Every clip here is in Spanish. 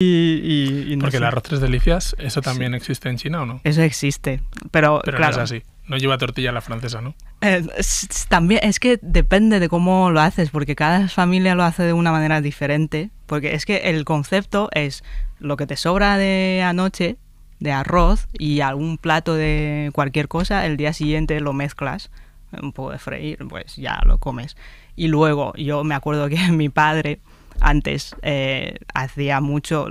Porque el arroz tres delicias, ¿eso también existe en China o no? Eso existe, pero, no es así. No lleva tortilla a la francesa, ¿no? Eh, también es que depende de cómo lo haces, porque cada familia lo hace de una manera diferente. Porque es que el concepto es lo que te sobra de anoche, de arroz y algún plato de cualquier cosa, el día siguiente lo mezclas, un poco de freír, pues ya lo comes. Y luego yo me acuerdo que mi padre antes eh, hacía mucho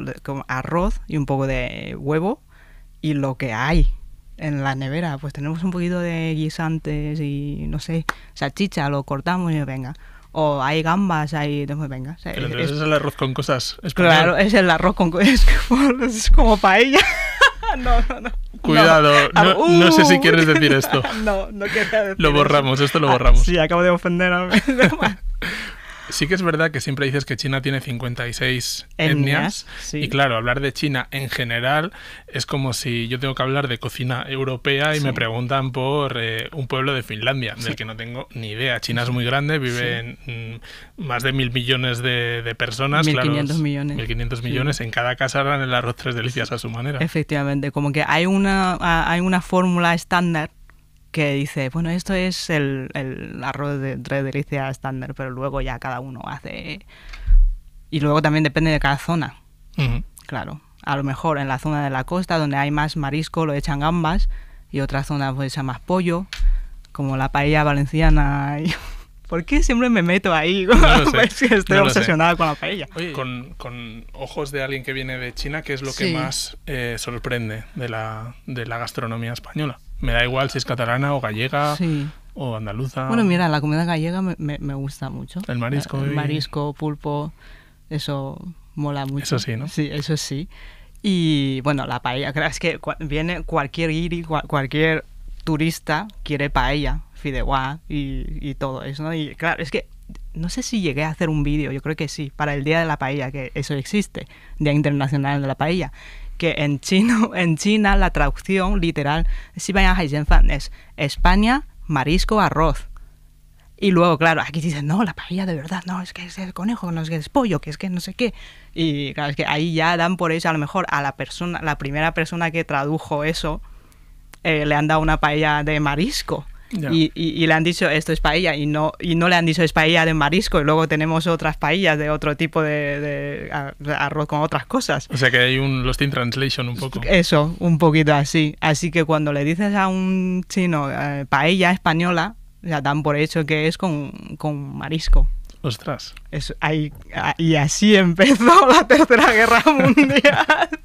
arroz y un poco de huevo y lo que hay en la nevera, pues tenemos un poquito de guisantes y no sé, salchicha, lo cortamos y venga. O hay gambas, ahí venga. es, el arroz con cosas. Claro, es el arroz con cosas. Es como paella. no, no, no. Cuidado, no, ah, sé si uh. quieres decir esto. no, no quiero decir Lo borramos, esto lo borramos. sí, acabo de ofender a sí que es verdad que siempre dices que China tiene 56 etnias. Y claro, hablar de China en general es como si yo tengo que hablar de cocina europea y me preguntan por eh, un pueblo de Finlandia, del que no tengo ni idea. China es muy grande, viven mm, más de mil millones de, personas. 1.500 quinientos millones. 1.500 millones. En cada casa dan el arroz tres delicias a su manera. Efectivamente, como que hay una, hay una fórmula estándar que dice, bueno, esto es el, arroz de tres delicias estándar, pero luego ya cada uno hace... Y luego también depende de cada zona. Claro. A lo mejor en la zona de la costa, donde hay más marisco, lo echan gambas, y otra zona pues echan más pollo, como la paella valenciana. ¿Por qué siempre me meto ahí? No sé. Pues estoy obsesionada con la paella. con, con, ojos de alguien que viene de China, que es lo que más eh, sorprende de la, de la gastronomía española? me da igual si es catalana o gallega. O andaluza. Bueno, mira, la comida gallega me, gusta mucho. El marisco. El, marisco, pulpo, eso mola mucho. Eso sí, ¿no? Sí, eso sí. Y bueno, la paella, es que viene cualquier iri, cualquier turista quiere paella, fideuá y, todo eso, Y claro, es que no sé si llegué a hacer un vídeo, yo creo que sí, para el Día de la Paella, que eso existe, Día Internacional de la Paella que en chino, en China la traducción literal es España, marisco, arroz. Y luego, claro, aquí dicen, no, la paella de verdad, no, es que es el conejo, no es que es pollo, que es que no sé qué. Y claro, es que ahí ya dan por eso, a lo mejor a la persona, la primera persona que tradujo eso, eh, le han dado una paella de marisco. Y, le han dicho esto es paella y no, y no le han dicho es paella de marisco y luego tenemos otras paellas de otro tipo de, arroz con otras cosas. O sea que hay un Lost in Translation un poco. Eso, un poquito así. Así que cuando le dices a un chino eh, paella española, ya dan por hecho que es con, marisco. Ostras. y así empezó la Tercera Guerra Mundial.